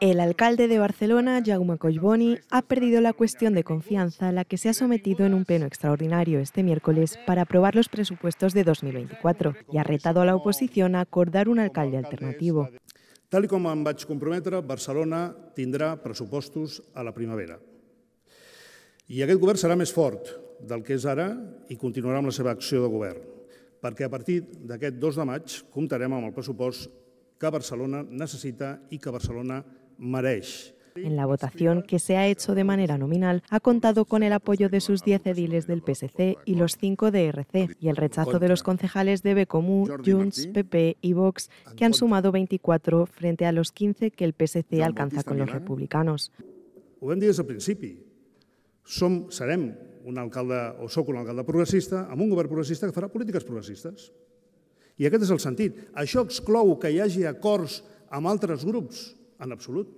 El alcalde de Barcelona, Jaume Collboni, ha perdido la cuestión de confianza a la que se ha sometido en un pleno extraordinario este miércoles para aprobar los presupuestos de 2024 y ha retado a la oposición a acordar un alcalde alternativo. Tal com em vaig comprometre, Barcelona tindrà pressupostos a la primavera. I aquest govern serà més fort del que és ara i continuarà amb la seva acció de govern, perquè a partir d'aquest 2 de maig comptarem amb el pressupost que Barcelona necesita y que Barcelona merece. En la votación, que se ha hecho de manera nominal, ha contado con el apoyo de sus 10 ediles del PSC y los 5 de RC, y el rechazo de los concejales de Becomú, Junts, PP y Vox, que han sumado 24 frente a los 15 que el PSC alcanza con los republicanos. Ho vam dir des principi. Som, serem un alcalde, o sóc un alcalde progressista, amb un govern progresista que farà polítiques progressistes. I aquest és el sentit. Això exclou que hi hagi acords amb altres grups? En absolut.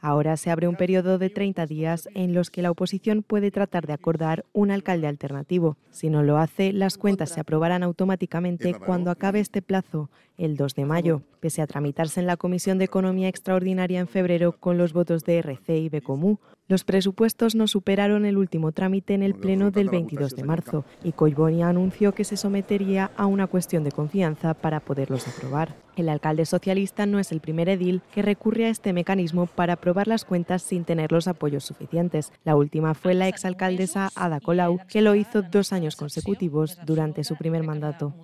Ahora se abre un periodo de 30 días en los que la oposición puede tratar de acordar un alcalde alternativo. Si no lo hace, las cuentas se aprobarán automáticamente cuando acabe este plazo, el 2 de mayo, pese a tramitarse en la Comisión de Economía Extraordinaria en febrero con los votos de RC y Becomú. Los presupuestos no superaron el último trámite en el Pleno del 22 de marzo y Coiboni anunció que se sometería a una cuestión de confianza para poderlos aprobar. El alcalde socialista no es el primer edil que recurre a este mecanismo para las cuentas sin tener los apoyos suficientes. La última fue la exalcaldesa Ada Colau, que lo hizo dos años consecutivos durante su primer mandato.